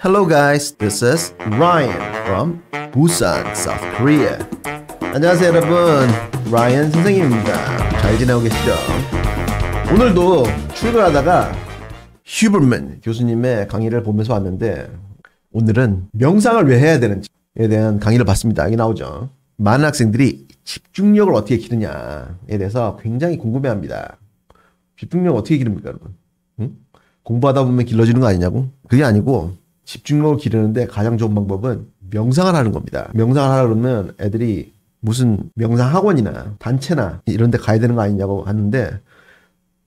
Hello guys, this is Ryan from Busan, South Korea. 안녕하세요 여러분, 라이언 선생님입니다. 잘 지내고 계시죠? 오늘도 출근하다가 휴블맨 교수님의 강의를 보면서 왔는데 오늘은 명상을 왜 해야 되는지에 대한 강의를 봤습니다. 여기 나오죠. 많은 학생들이 집중력을 어떻게 키느냐에 대해서 굉장히 궁금해합니다. 집중력 어떻게 기릅니까 여러분? 응? 공부하다 보면 길러지는 거 아니냐고? 그게 아니고 집중력을 기르는데 가장 좋은 방법은 명상을 하는 겁니다. 명상을 하려 그러면 애들이 무슨 명상 학원이나 단체나 이런 데 가야 되는 거 아니냐고 하는데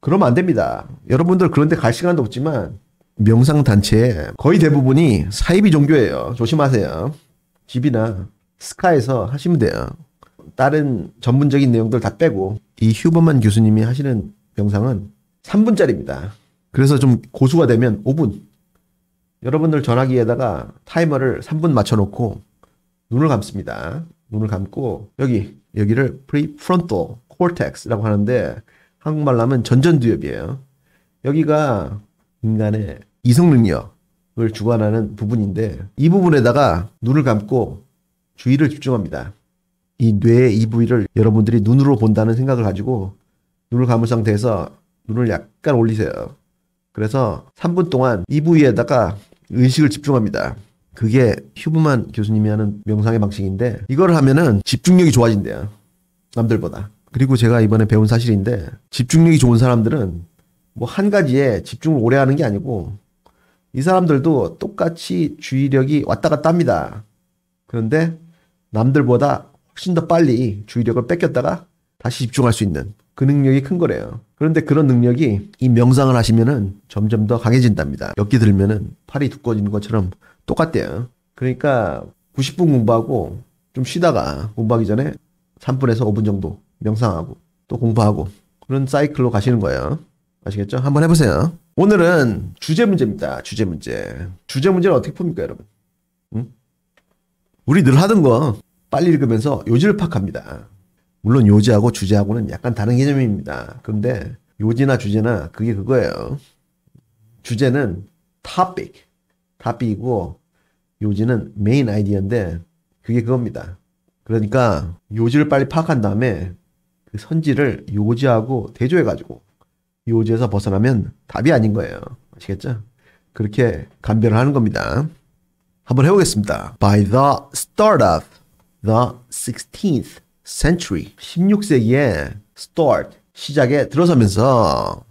그러면 안 됩니다. 여러분들 그런 데 갈 시간도 없지만 명상 단체에 거의 대부분이 사이비 종교예요. 조심하세요. 집이나 스카에서 하시면 돼요. 다른 전문적인 내용들 다 빼고 이 휴버만 교수님이 하시는 명상은 3분짜리입니다. 그래서 좀 고수가 되면 5분 여러분들 전화기에다가 타이머를 3분 맞춰놓고 눈을 감습니다. 눈을 감고 여기 여기를 프리프론토 콜텍스라고 하는데 한국말로 하면 전전두엽이에요. 여기가 인간의 이성 능력을 주관하는 부분인데 이 부분에다가 눈을 감고 주의를 집중합니다. 이 뇌의 이 부위를 여러분들이 눈으로 본다는 생각을 가지고 눈을 감은 상태에서 눈을 약간 올리세요. 그래서 3분 동안 이 부위에다가 의식을 집중합니다. 그게 휴브만 교수님이 하는 명상의 방식인데 이걸 하면은 집중력이 좋아진대요. 남들보다. 그리고 제가 이번에 배운 사실인데 집중력이 좋은 사람들은 뭐 한 가지에 집중을 오래 하는 게 아니고 이 사람들도 똑같이 주의력이 왔다 갔다 합니다. 그런데 남들보다 훨씬 더 빨리 주의력을 뺏겼다가 다시 집중할 수 있는 그 능력이 큰 거래요. 그런데 그런 능력이 이 명상을 하시면은 점점 더 강해진답니다. 몇개 들면은 팔이 두꺼워지는 것처럼 똑같대요. 그러니까 90분 공부하고 좀 쉬다가 공부하기 전에 3분에서 5분 정도 명상하고 또 공부하고 그런 사이클로 가시는 거예요. 아시겠죠? 한번 해보세요. 오늘은 주제 문제입니다. 주제 문제. 주제 문제는 어떻게 풉니까, 여러분? 응? 우리 늘 하던 거 빨리 읽으면서 요지를 파악합니다. 물론 요지하고 주제하고는 약간 다른 개념입니다. 그런데 요지나 주제나 그게 그거예요. 주제는 topic, topic이고 요지는 메인 아이디어인데 그게 그겁니다. 그러니까 요지를 빨리 파악한 다음에 그 선지를 요지하고 대조해가지고 요지에서 벗어나면 답이 아닌 거예요. 아시겠죠? 그렇게 감별을 하는 겁니다. 한번 해보겠습니다. By the start of the 16th century, 16세기에 start, 시작에 들어서면서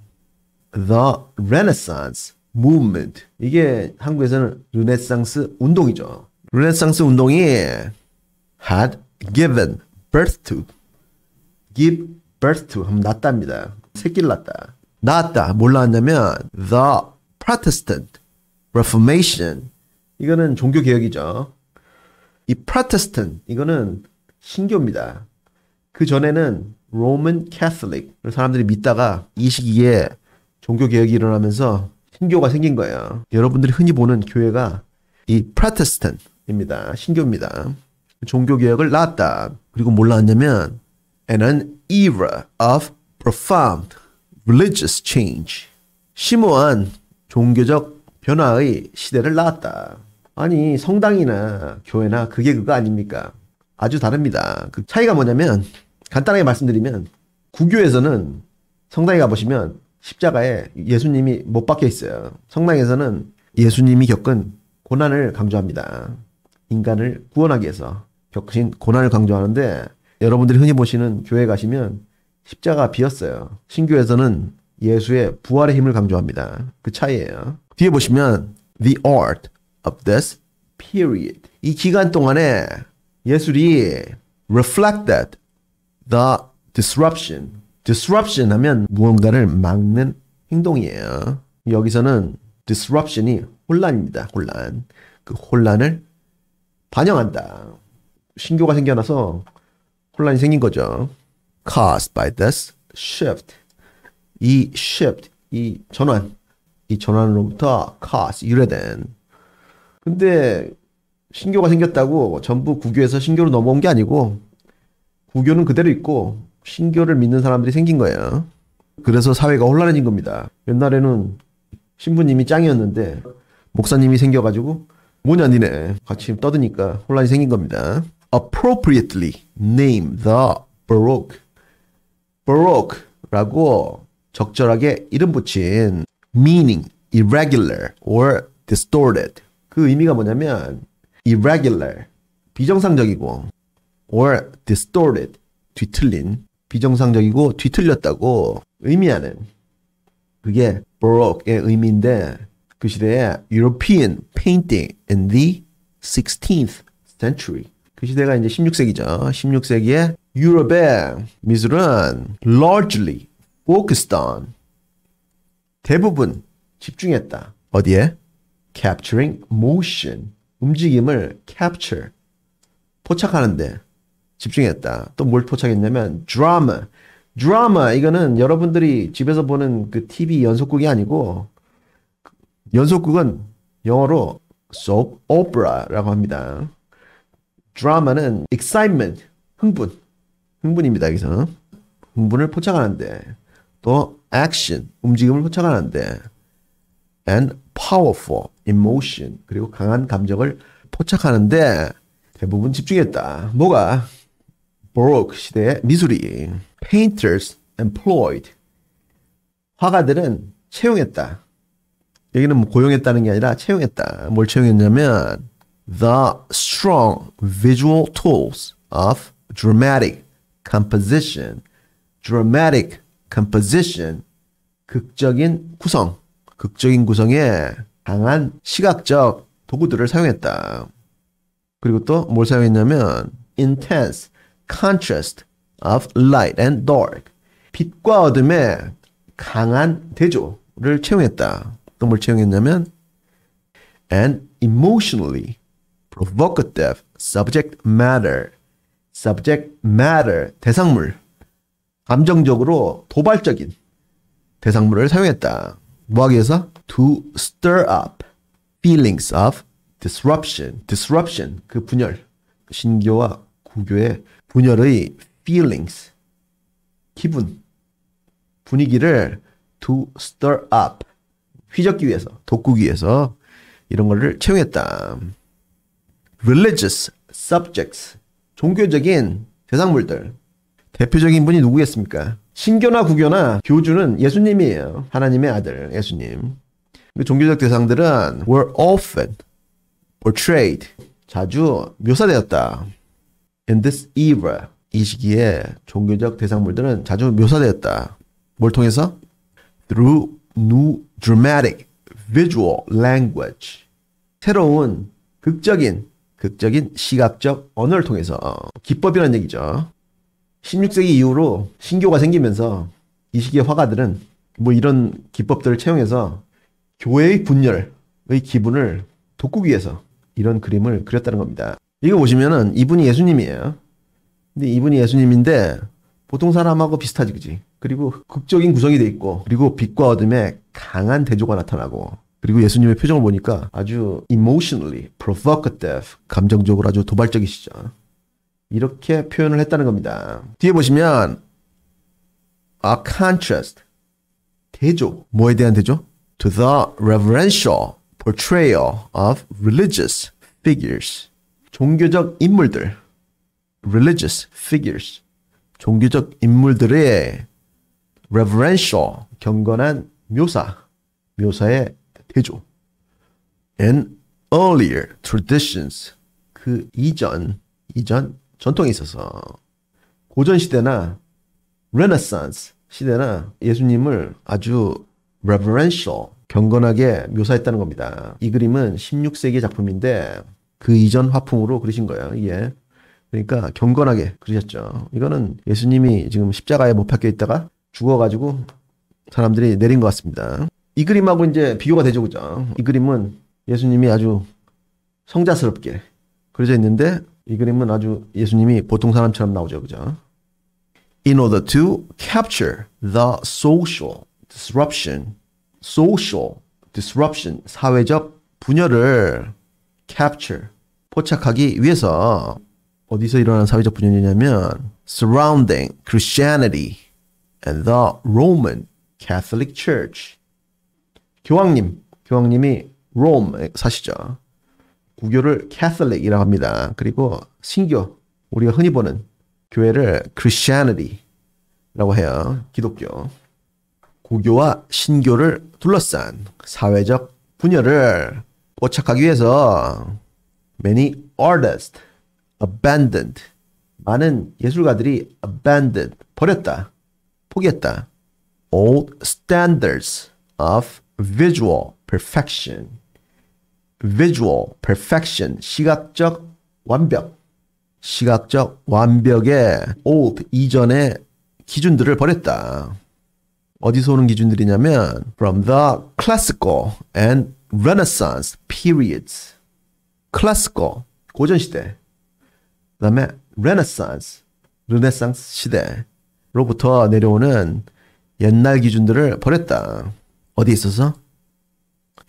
the renaissance movement. 이게 한국에서는 르네상스 운동이죠. 르네상스 운동이 had given birth to give birth to 하면 낳답니다. 새끼를 낳다. 낳았다. 뭘 낳았냐면 the protestant reformation. 이거는 종교 개혁이죠. 이 protestant 이거는 신교입니다. 그 전에는 로먼 캐슬릭 사람들이 믿다가 이 시기에 종교 개혁이 일어나면서 신교가 생긴 거예요. 여러분들이 흔히 보는 교회가 이 프로테스탄트입니다. 신교입니다. 종교 개혁을 낳았다. 그리고 몰랐냐면 and an era of profound religious change. 심오한 종교적 변화의 시대를 낳았다. 아니 성당이나 교회나 그게 그거 아닙니까? 아주 다릅니다. 그 차이가 뭐냐면 간단하게 말씀드리면 구교에서는 성당에 가보시면 십자가에 예수님이 못 박혀 있어요. 성당에서는 예수님이 겪은 고난을 강조합니다. 인간을 구원하기 위해서 겪으신 고난을 강조하는데 여러분들이 흔히 보시는 교회 가시면 십자가 비었어요. 신교에서는 예수의 부활의 힘을 강조합니다. 그 차이예요. 뒤에 보시면 the art of this period 이 기간 동안에 예술이 reflected the disruption. disruption 하면 무언가를 막는 행동이에요. 여기서는 disruption이 혼란입니다. 혼란. 그 혼란을 반영한다. 신교가 생겨나서 혼란이 생긴 거죠. caused by this shift. 이 shift, 이 전환, 이 전환으로부터 c a u s e 유래된. 근데 신교가 생겼다고 전부 구교에서 신교로 넘어온 게 아니고 구교는 그대로 있고 신교를 믿는 사람들이 생긴 거예요. 그래서 사회가 혼란해진 겁니다. 옛날에는 신부님이 짱이었는데 목사님이 생겨가지고 뭐냐 니네 같이 떠드니까 혼란이 생긴 겁니다. appropriately name the baroque baroque라고 적절하게 이름 붙인 meaning irregular or distorted 그 의미가 뭐냐면 irregular 비정상적이고 or distorted 뒤틀린 비정상적이고 뒤틀렸다고 의미하는 그게 baroque의 의미인데 그 시대에 European painting in the 16th century 그 시대가 이제 16세기죠. 16세기에 유럽의 미술은 largely focused on 대부분 집중했다. 어디에? capturing motion 움직임을 capture 포착하는데 집중했다. 또 뭘 포착했냐면 드라마. 드라마 이거는 여러분들이 집에서 보는 그 TV 연속극이 아니고 연속극은 영어로 soap opera라고 합니다. 드라마는 excitement 흥분 흥분입니다 여기서 흥분을 포착하는데 또 action 움직임을 포착하는데 and powerful emotion 그리고 강한 감정을 포착하는데 대부분 집중했다. 뭐가 바로크 시대의 미술이 painters employed 화가들은 채용했다. 여기는 뭐 고용했다는 게 아니라 채용했다. 뭘 채용했냐면 the strong visual tools of dramatic composition dramatic composition 극적인 구성 극적인 구성에 강한 시각적 도구들을 사용했다. 그리고 또 뭘 사용했냐면 intense contrast of light and dark. 빛과 어둠의 강한 대조를 채용했다. 어떤 걸 채용했냐면 and emotionally provocative subject matter. subject matter 대상물 감정적으로 도발적인 대상물을 사용했다. 뭐하기 위해서? to stir up feelings of disruption. disruption 그 분열 신교와 구교의 분열의 feelings, 기분, 분위기를 to stir up, 휘젓기 위해서, 돋구기 위해서 이런 거를 채용했다. religious subjects, 종교적인 대상물들. 대표적인 분이 누구겠습니까? 신교나 구교나 교주는 예수님이에요. 하나님의 아들, 예수님. 종교적 대상들은 were often portrayed, 자주 묘사되었다. In this era, 이 시기에 종교적 대상물들은 자주 묘사되었다. 뭘 통해서? Through new dramatic visual language. 새로운 극적인 극적인 시각적 언어를 통해서 기법이라는 얘기죠. 16세기 이후로 신교가 생기면서 이 시기의 화가들은 뭐 이런 기법들을 채용해서 교회의 분열의 기분을 돋구기 위해서 이런 그림을 그렸다는 겁니다. 이거 보시면은 이분이 예수님이에요. 근데 이분이 예수님인데 보통 사람하고 비슷하지, 그지? 그리고 극적인 구성이 돼 있고, 그리고 빛과 어둠에 강한 대조가 나타나고, 그리고 예수님의 표정을 보니까 아주 emotionally provocative, 감정적으로 아주 도발적이시죠. 이렇게 표현을 했다는 겁니다. 뒤에 보시면 a contrast, 대조, 뭐에 대한 대조? to the reverential portrayal of religious figures. 종교적 인물들, religious figures, 종교적 인물들의 reverential, 경건한 묘사, 묘사의 대조. And earlier traditions, 그 이전, 이전 전통에 있어서 고전 시대나 르네상스 시대나 예수님을 아주 reverential, 경건하게 묘사했다는 겁니다. 이 그림은 16세기 작품인데 그 이전 화풍으로 그리신 거예요. 예. 그러니까 경건하게 그리셨죠. 이거는 예수님이 지금 십자가에 못 박혀 있다가 죽어가지고 사람들이 내린 것 같습니다. 이 그림하고 이제 비교가 되죠, 그죠? 이 그림은 예수님이 아주 성자스럽게 그려져 있는데 이 그림은 아주 예수님이 보통 사람처럼 나오죠, 그죠? In order to capture the social disruption, social disruption, 사회적 분열을 capture 포착하기 위해서 어디서 일어난 사회적 분열이냐면 surrounding Christianity and the Roman Catholic Church 교황님 교황님이 롬에 사시죠 구교를 Catholic이라고 합니다 그리고 신교 우리가 흔히 보는 교회를 Christianity라고 해요 기독교 구교와 신교를 둘러싼 사회적 분열을 포착하기 위해서 many artists abandoned 많은 예술가들이 abandoned 버렸다 포기했다 old standards of visual perfection visual perfection 시각적 완벽 시각적 완벽의 old 이전의 기준들을 버렸다. 어디서 오는 기준들이냐면 from the classical and Renaissance periods, 클래스코 고전 시대, 그다음에 Renaissance, 르네상스 시대로부터 내려오는 옛날 기준들을 버렸다. 어디 있어서?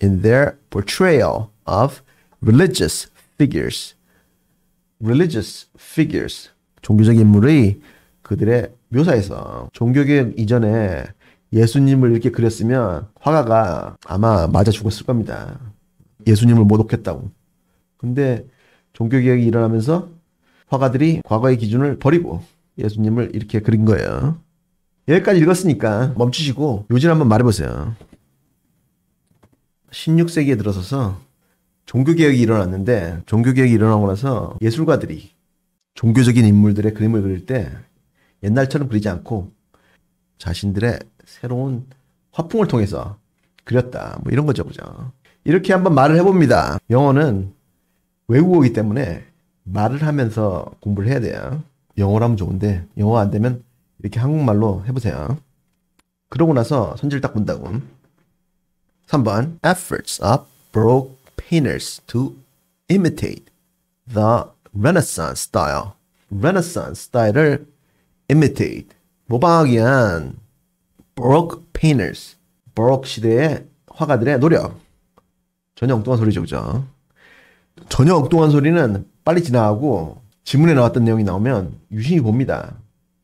In their portrayal of religious figures, religious figures, 종교적 인물의 그들의 묘사에서 종교개혁 이전에 예수님을 이렇게 그렸으면 화가가 아마 맞아 죽었을 겁니다. 예수님을 모독했다고. 근데 종교개혁이 일어나면서 화가들이 과거의 기준을 버리고 예수님을 이렇게 그린 거예요. 여기까지 읽었으니까 멈추시고 요즘 한번 말해보세요. 16세기에 들어서서 종교개혁이 일어났는데 종교개혁이 일어나고 나서 예술가들이 종교적인 인물들의 그림을 그릴 때 옛날처럼 그리지 않고 자신들의 새로운 화풍을 통해서 그렸다. 뭐 이런 거죠, 그죠? 이렇게 한번 말을 해봅니다. 영어는 외국어이기 때문에 말을 하면서 공부를 해야 돼요. 영어로 하면 좋은데 영어 안 되면 이렇게 한국말로 해보세요. 그러고 나서 손질 딱 본다고. 3번 Efforts of Baroque painters to imitate the Renaissance style. Renaissance style을 imitate 모방하기 위한 Baroque painters. 바로크 시대의 화가들의 노력. 전혀 엉뚱한 소리죠, 그죠? 전혀 엉뚱한 소리는 빨리 지나가고 지문에 나왔던 내용이 나오면 유심히 봅니다.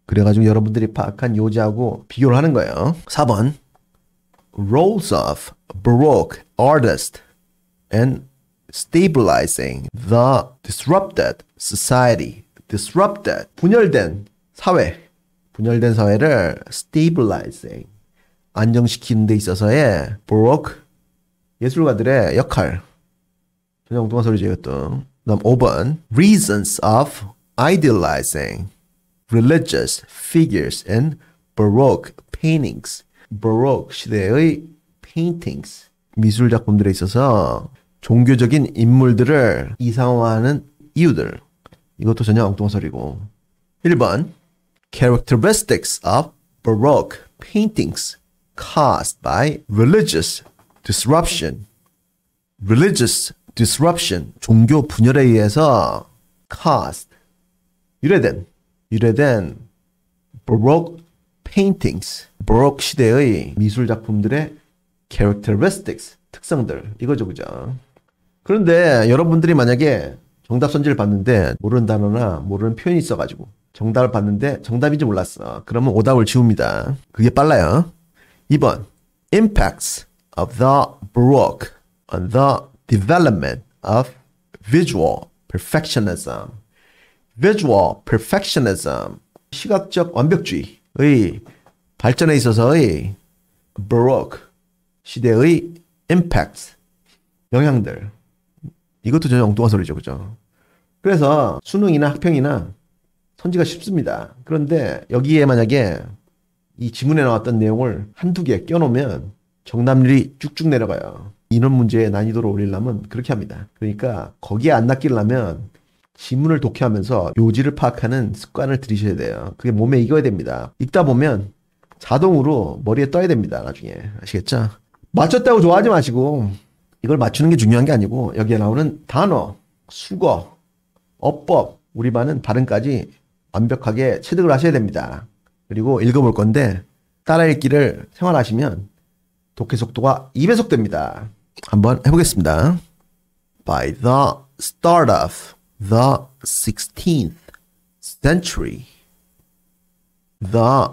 그래가지고 여러분들이 파악한 요지하고 비교를 하는 거예요. 4번 Roles of Baroque artists and stabilizing the disrupted society. disrupted 분열된 사회 분열된 사회를 stabilizing 안정시키는 데 있어서의 브로크 예술가들의 역할 전혀 엉뚱한 소리 지었던 다음 5번 reasons of idealizing religious figures and baroque paintings baroque 시대의 paintings 미술 작품들에 있어서 종교적인 인물들을 이상화하는 이유들 이것도 전혀 엉뚱한 소리고 1번 characteristics of Baroque paintings caused by religious disruption. religious disruption, 종교 분열에 의해서 caused, 유래된, 유래된 Baroque paintings, Baroque 시대의 미술 작품들의 characteristics, 특성들, 이거죠, 그죠? 그런데 여러분들이 만약에 정답 선지를 봤는데 모르는 단어나 모르는 표현이 있어가지고 정답을 봤는데 정답인지 몰랐어. 그러면 오답을 지웁니다. 그게 빨라요. 2번. Impacts of the Baroque on the development of visual perfectionism. visual perfectionism. 시각적 완벽주의의 발전에 있어서의 Baroque 시대의 impacts. 영향들. 이것도 전혀 엉뚱한 소리죠. 그죠? 그래서 수능이나 학평이나 손지가 쉽습니다. 그런데 여기에 만약에 이 지문에 나왔던 내용을 한두 개 껴놓으면 정답률이 쭉쭉 내려가요. 이런 문제의 난이도를 올리려면 그렇게 합니다. 그러니까 거기에 안 낚이려면 지문을 독해하면서 요지를 파악하는 습관을 들이셔야 돼요. 그게 몸에 익어야 됩니다. 읽다 보면 자동으로 머리에 떠야 됩니다. 나중에. 아시겠죠? 맞췄다고 좋아하지 마시고 이걸 맞추는 게 중요한 게 아니고 여기에 나오는 단어, 수거, 어법, 우리 반은 발음까지 완벽하게 취득을 하셔야 됩니다. 그리고 읽어볼 건데 따라 읽기를 생활하시면 독해 속도가 2배속 됩니다. 한번 해보겠습니다. By the start of the 16th century, the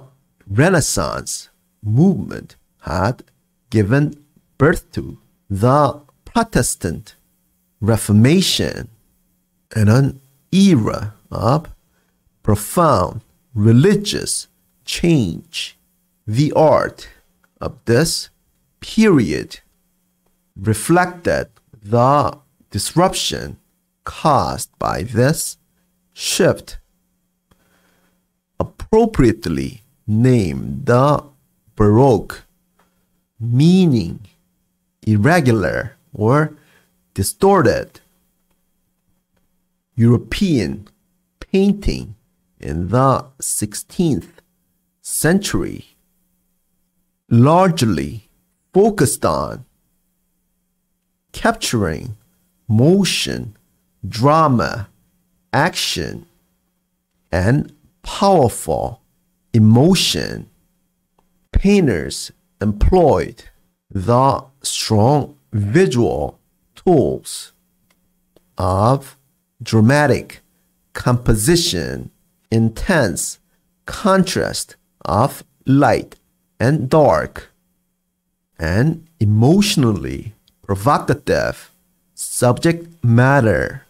Renaissance movement had given birth to the Protestant Reformation and an era of profound religious change. The art of this period reflected the disruption caused by this shift. Appropriately named the Baroque, meaning irregular or distorted. European painting in the 16th century largely focused on capturing motion, drama, action, and powerful emotion. Painters employed the strong visual tools of dramatic composition intense contrast of light and dark, and emotionally provocative subject matter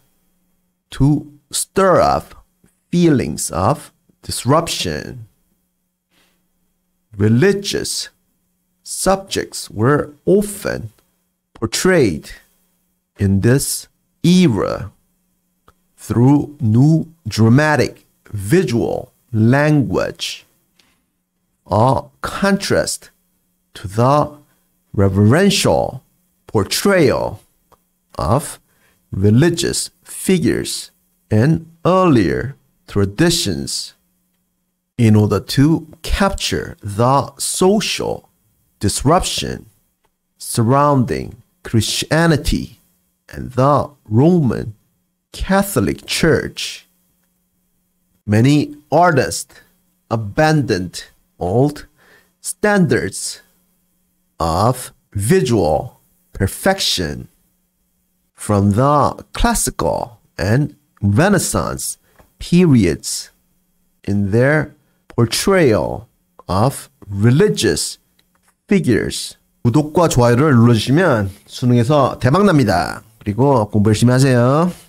to stir up feelings of disruption. Religious subjects were often portrayed in this era through new dramatic visual language are contrast to the reverential portrayal of religious figures in earlier traditions in order to capture the social disruption surrounding Christianity and the Roman Catholic Church. Many artists abandoned old standards of visual perfection from the classical and Renaissance periods in their portrayal of religious figures. 구독과 좋아요를 눌러주시면 수능에서 대박납니다. 그리고 공부 열심히 하세요.